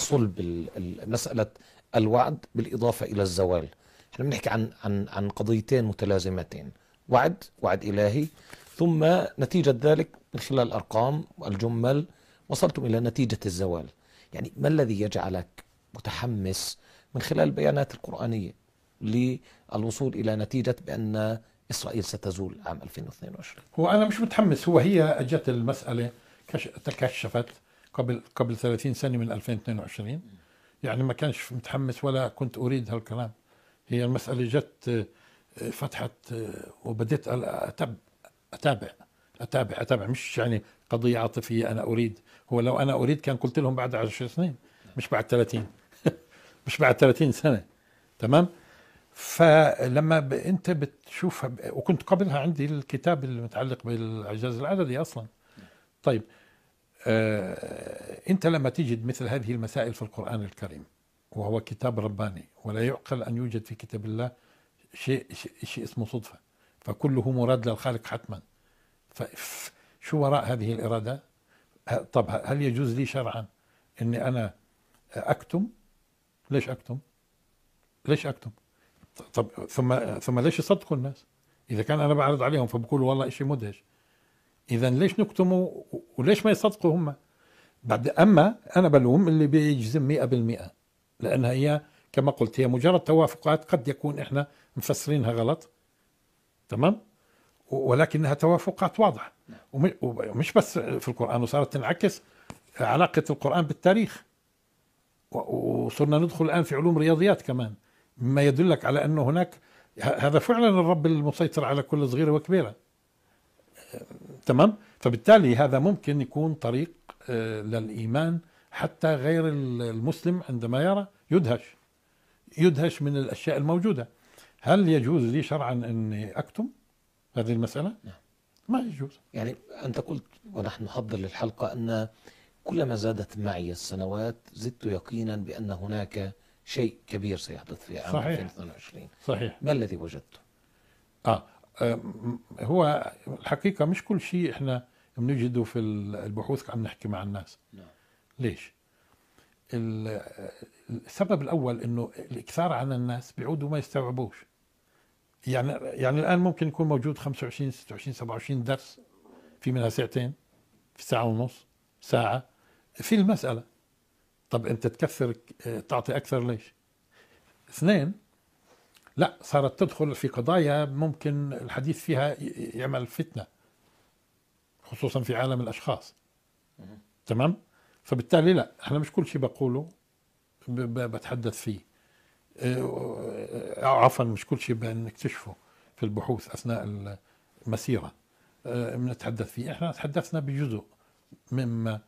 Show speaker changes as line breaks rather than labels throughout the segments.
صلب مساله الوعد بالاضافه الى الزوال احنا بنحكي عن عن عن قضيتين متلازمتين وعد وعد الهي ثم نتيجه ذلك من خلال الارقام والجمل وصلتم الى نتيجه الزوال يعني ما الذي يجعلك متحمس من خلال البيانات القرانيه للوصول الى نتيجه بان اسرائيل ستزول عام 2022
هو انا مش متحمس هو هي اجت المساله تكشفت قبل قبل 30 سنه من 2022 يعني ما كانش متحمس ولا كنت اريد هالكلام هي المساله جت آه، فتحت آه، وبديت أتابع أتابع أتابع أتابع مش يعني قضية عاطفية أنا أريد هو لو أنا أريد كان قلت لهم بعد 10 سنين مش بعد 30 مش بعد 30 سنة تمام فلما ب... أنت بتشوفها ب... وكنت قبلها عندي الكتاب المتعلق بالإعجاز العددي أصلا طيب آه، أنت لما تجد مثل هذه المسائل في القرآن الكريم وهو كتاب رباني ولا يعقل أن يوجد في كتاب الله شيء, شيء, شيء اسمه صدفة فكله مراد للخالق حتما فشو وراء هذه الإرادة طب هل يجوز لي شرعا أني أنا أكتم ليش أكتم ليش أكتم طب ثم ثم ليش يصدقوا الناس إذا كان أنا بعرض عليهم فبقولوا والله شيء مدهش اذا ليش نكتموا وليش ما يصدقوا هم بعد اما انا بلوم اللي بيجزم 100% لانها هي كما قلت هي مجرد توافقات قد يكون احنا مفسرينها غلط تمام ولكنها توافقات واضحه ومش بس في القران وصارت تنعكس علاقه القران بالتاريخ وصرنا ندخل الان في علوم رياضيات كمان مما يدلك على انه هناك هذا فعلا الرب المسيطر على كل صغيره وكبيره تمام فبالتالي هذا ممكن يكون طريق آه، للإيمان حتى غير المسلم عندما يرى يدهش يدهش من الأشياء الموجودة هل يجوز لي شرعا أني أكتم هذه المسألة؟ نعم. ما يجوز يعني أنت قلت ونحن نحضر للحلقة
أن كلما زادت معي السنوات زدت يقينا بأن هناك شيء
كبير سيحدث في عام صحيح. 2022 صحيح ما الذي وجدته؟ آه هو الحقيقه مش كل شيء احنا بنجده في البحوث عم نحكي مع الناس نعم. ليش السبب الاول انه الاكثار عن الناس بيعودوا ما يستوعبوش يعني يعني الان ممكن يكون موجود 25 26 27 درس في منها ساعتين في ساعه ونص ساعه في المساله طب انت تكثر آه، تعطي اكثر ليش اثنين لا صارت تدخل في قضايا ممكن الحديث فيها يعمل فتنه خصوصا في عالم الاشخاص تمام فبالتالي لا احنا مش كل شيء بقوله بتحدث فيه آه، عفوا مش كل شيء بنكتشفه في البحوث اثناء المسيره آه، بنتحدث فيه احنا تحدثنا بجزء مما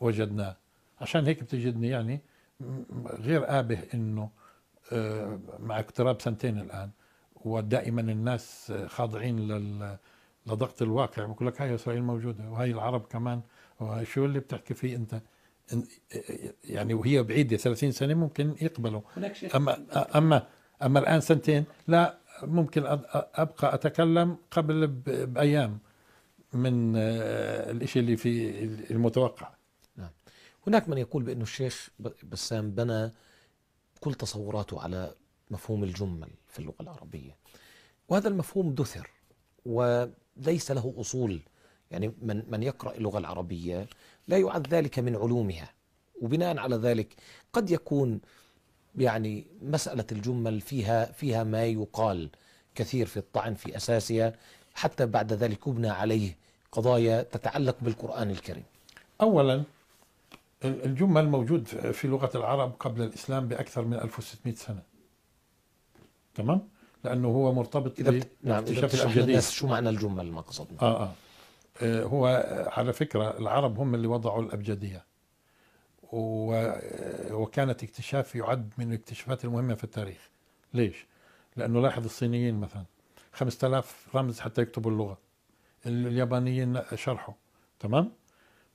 وجدناه عشان هيك بتجدني يعني غير آبه انه آه، مع اقتراب سنتين الان ودائما الناس آه، خاضعين لضغط الواقع بقول لك هاي اسرائيل موجوده وهي العرب كمان شو اللي بتحكي فيه انت يعني وهي بعيده 30 سنه ممكن يقبلوا اما اما اما الان سنتين لا ممكن ابقى اتكلم قبل بايام من آه، الشيء اللي في المتوقع
نعم هناك من يقول بانه الشيخ بسام بنى كل تصوراته على مفهوم الجمل في اللغة العربية وهذا المفهوم دثر وليس له أصول يعني من, من يقرأ اللغة العربية لا يعد ذلك من علومها وبناء على ذلك قد يكون يعني مسألة الجمل فيها فيها ما يقال كثير في الطعن في أساسها
حتى بعد ذلك يبنى عليه قضايا تتعلق بالقرآن الكريم أولا الجمل موجود في لغة العرب قبل الإسلام بأكثر من 1600 سنة تمام؟ لأنه هو مرتبط إذا بت... نعم إذا شو معنى الجمل ما قصدنا آه, آه آه هو آه، على فكرة العرب هم اللي وضعوا الأبجدية و... آه، وكانت اكتشاف يعد من الاكتشافات المهمة في التاريخ ليش؟ لأنه لاحظ الصينيين مثلا 5000 رمز حتى يكتبوا اللغة اليابانيين شرحوا تمام؟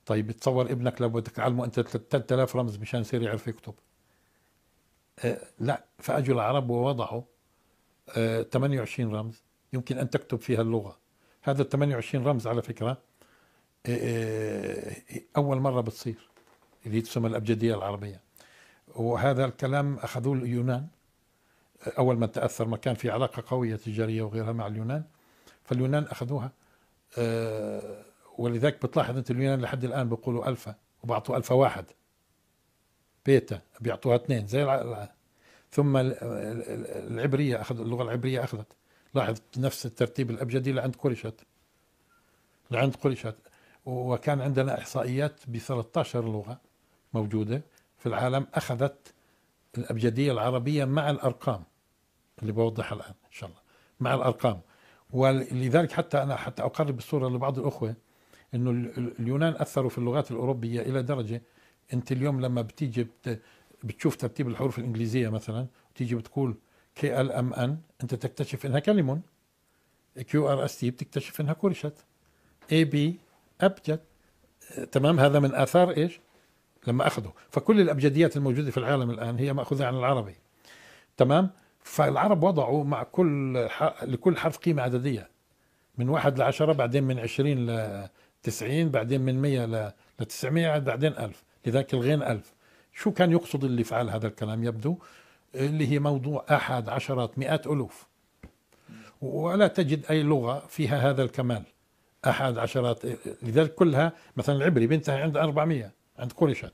طيب تصور ابنك لو بدك تعلمه انت 3000 رمز مشان يصير يعرف يكتب آه لا فاجوا العرب ووضعوا آه 28 رمز يمكن ان تكتب فيها اللغه هذا ال 28 رمز على فكره آه،, آه اول مره بتصير اللي تسمى الابجديه العربيه وهذا الكلام اخذوه اليونان آه، اول ما تاثر ما كان في علاقه قويه تجاريه وغيرها مع اليونان فاليونان اخذوها آه ولذلك بتلاحظ انت اليونان لحد الان بيقولوا الفا وبعطوا الفا واحد بيتا بيعطوها اثنين زي الع... ثم العبريه اخذ اللغه العبريه اخذت لاحظ نفس الترتيب الابجدي لعند قرشت لعند قرشت وكان عندنا احصائيات ب 13 لغه موجوده في العالم اخذت الابجديه العربيه مع الارقام اللي بوضحها الان ان شاء الله مع الارقام ولذلك حتى انا حتى اقرب الصوره لبعض الاخوه انه اليونان اثروا في اللغات الاوروبيه الى درجه انت اليوم لما بتيجي بت بتشوف ترتيب الحروف الانجليزيه مثلا تيجي بتقول كي ال ام ان انت تكتشف انها كلمون كيو ار اس تي بتكتشف انها كورشت اي بي ابجد تمام هذا من اثار ايش؟ لما اخذوا فكل الابجديات الموجوده في العالم الان هي ماخوذه عن العربي تمام فالعرب وضعوا مع كل ح... لكل حرف قيمه عدديه من واحد لعشرة بعدين من عشرين ل 90 بعدين من 100 ل 900 بعدين 1000 لذلك الغين 1000 شو كان يقصد اللي فعل هذا الكلام يبدو اللي هي موضوع أحد عشرات مئات ألوف ولا تجد أي لغة فيها هذا الكمال أحد عشرات لذلك كلها مثلا العبري بينتهي عند 400 عند قرشت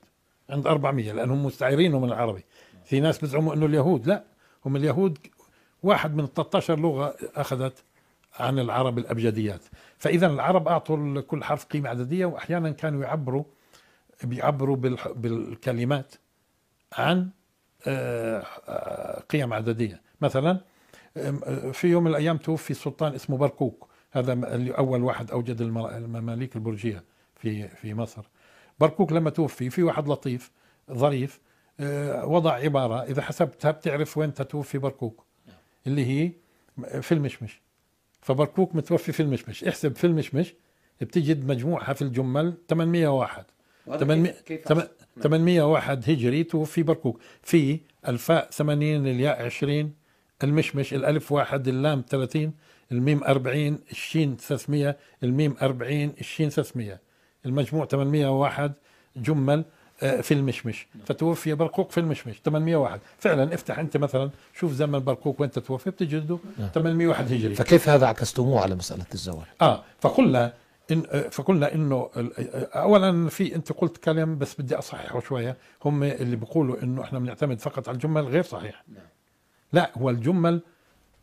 عند 400 لأنهم مستعيرينه من العربي في ناس بزعموا أنه اليهود لا هم اليهود واحد من 13 لغة أخذت عن العرب الأبجديات فإذا العرب أعطوا لكل حرف قيمة عددية وأحيانا كانوا يعبروا بيعبروا بالكلمات عن آه، آه، قيم عددية مثلا آه، في يوم من الأيام توفي سلطان اسمه بركوك هذا أول واحد أوجد المماليك البرجية في في مصر بركوك لما توفي في واحد لطيف ظريف وضع عبارة إذا حسبتها بتعرف وين تتوفي بركوك اللي هي في المشمش فبركوك متوفي في المشمش احسب في المشمش بتجد مجموعها في الجمل 801 800 801 هجري توفي بركوك في الفاء 80 الياء 20 المشمش الالف واحد اللام 30 الميم 40 الشين 300 الميم 40 الشين 300 المجموع 801 جمل آه، في المشمش نعم. فتوفي برقوق في المشمش 801 فعلا افتح انت مثلا شوف زمن برقوق وانت توفي بتجده 801 نعم. هجري فكيف هذا
عكستموه على مساله الزواج
اه فقلنا إن آه، فقلنا انه آه، اولا في انت قلت كلام بس بدي اصححه شويه هم اللي بيقولوا انه احنا بنعتمد فقط على الجمل غير صحيح نعم. لا هو الجمل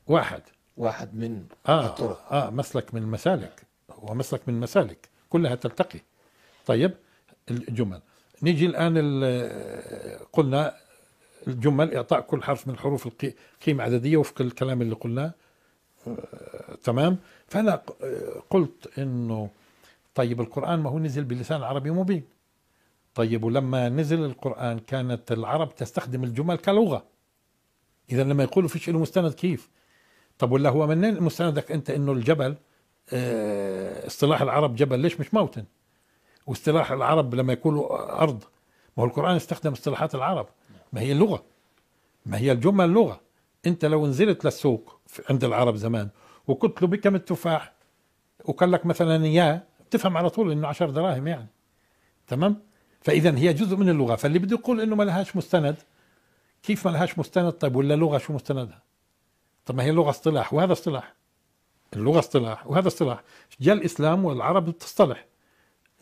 واحد واحد من آه الطرق اه مسلك من المسالك هو مسلك من المسالك كلها تلتقي طيب الجمل نيجي الآن قلنا الجمل إعطاء كل حرف من الحروف قيمة عددية وفق الكلام اللي قلناه آه، تمام فأنا آه، قلت إنه طيب القرآن ما هو نزل بلسان عربي مبين طيب ولما نزل القرآن كانت العرب تستخدم الجمل كلغة إذا لما يقولوا فيش له مستند كيف طب ولا هو منين مستندك أنت إنه الجبل آه، اصطلاح العرب جبل ليش مش موطن واصطلاح العرب لما يقولوا ارض ما هو القران استخدم اصطلاحات العرب ما هي اللغه ما هي الجمل لغه انت لو نزلت للسوق عند العرب زمان وقلت له بكم التفاح وقال لك مثلا اياه تفهم على طول انه 10 دراهم يعني تمام فاذا هي جزء من اللغه فاللي بده يقول انه ما لهاش مستند كيف ما لهاش مستند طيب ولا لغه شو مستندها طب ما هي لغه اصطلاح وهذا اصطلاح اللغه اصطلاح وهذا اصطلاح جاء الاسلام والعرب تصطلح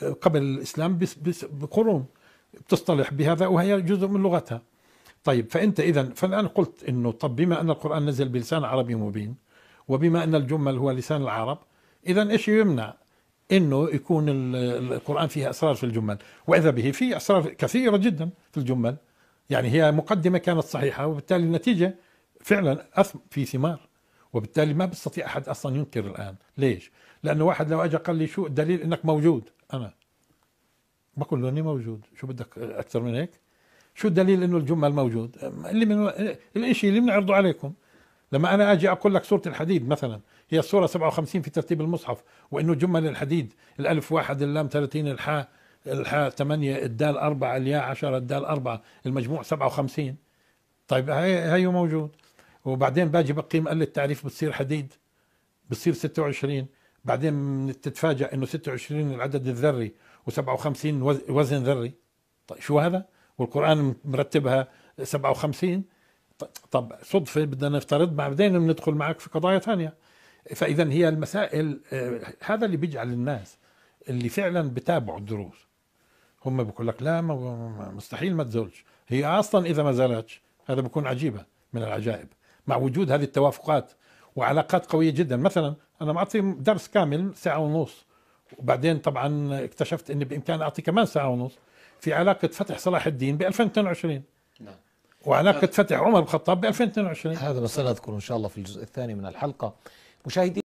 قبل الإسلام بقرون بتصطلح بهذا وهي جزء من لغتها طيب فأنت إذا فالآن قلت أنه طب بما أن القرآن نزل بلسان عربي مبين وبما أن الجمل هو لسان العرب إذا إيش يمنع انه يكون القران فيها اسرار في الجمل واذا به في اسرار كثيره جدا في الجمل يعني هي مقدمه كانت صحيحه وبالتالي النتيجه فعلا في ثمار وبالتالي ما بيستطيع احد اصلا ينكر الان ليش لانه واحد لو اجى قال لي شو الدليل انك موجود انا بقول له اني موجود شو بدك اكثر من هيك شو الدليل انه الجمل موجود اللي من الشيء اللي بنعرضه عليكم لما انا اجي اقول لك سوره الحديد مثلا هي السوره 57 في ترتيب المصحف وانه جمل الحديد الالف واحد اللام 30 الحاء الحاء 8 الدال 4 الياء 10 الدال 4 المجموع 57 طيب هي هي موجود وبعدين باجي بقيم قال التعريف بتصير حديد بتصير 26 بعدين تتفاجأ انه 26 العدد الذري و57 وزن ذري طيب شو هذا والقرآن مرتبها 57 طب صدفة بدنا نفترض بعدين بندخل معك في قضايا ثانية فإذا هي المسائل آه، هذا اللي بيجعل الناس اللي فعلا بتابعوا الدروس هم بيقول لك لا مستحيل ما تزولش هي اصلا اذا ما زالتش هذا بيكون عجيبه من العجائب مع وجود هذه التوافقات وعلاقات قويه جدا مثلا انا معطي درس كامل ساعه ونص وبعدين طبعا اكتشفت اني بامكاني اعطي كمان ساعه ونص في علاقه فتح صلاح الدين ب 2022 نعم وعلاقه فتح عمر بن الخطاب ب 2022 هذا ما سنذكره ان شاء الله في الجزء الثاني من الحلقه مشاهدينا